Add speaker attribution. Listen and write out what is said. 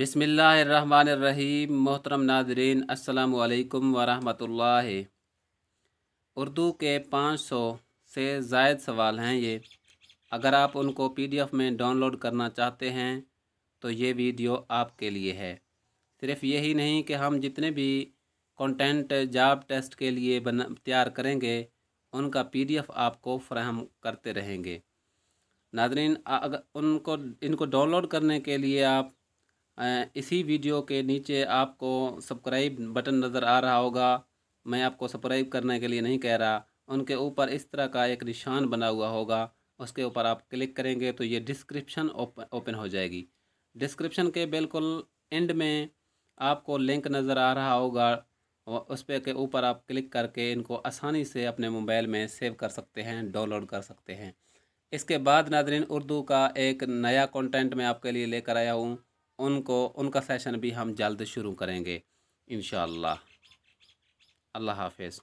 Speaker 1: बिसमीम मोहतरम नाजरीन अल्लाम वरहमल उर्दू के पाँच सौ से जायद सवाल हैं ये अगर आप उनको पीडीएफ में डाउनलोड करना चाहते हैं तो ये वीडियो आपके लिए है सिर्फ यही नहीं कि हम जितने भी कंटेंट जॉब टेस्ट के लिए बना तैयार करेंगे उनका पीडीएफ आपको फ्राहम करते रहेंगे नाजरीन अगर उनको इनको डाउनलोड करने के लिए आप इसी वीडियो के नीचे आपको सब्सक्राइब बटन नज़र आ रहा होगा मैं आपको सब्सक्राइब करने के लिए नहीं कह रहा उनके ऊपर इस तरह का एक निशान बना हुआ होगा उसके ऊपर आप क्लिक करेंगे तो ये डिस्क्रिप्शन ओपन हो जाएगी डिस्क्रिप्शन के बिल्कुल एंड में आपको लिंक नज़र आ रहा होगा उस पर के ऊपर आप क्लिक करके इनको आसानी से अपने मोबाइल में सेव कर सकते हैं डाउनलोड कर सकते हैं इसके बाद नादरीन उर्दू का एक नया कंटेंट मैं आपके लिए लेकर आया हूँ उनको उनका सेशन भी हम जल्द शुरू करेंगे इन अल्लाह हाफिज़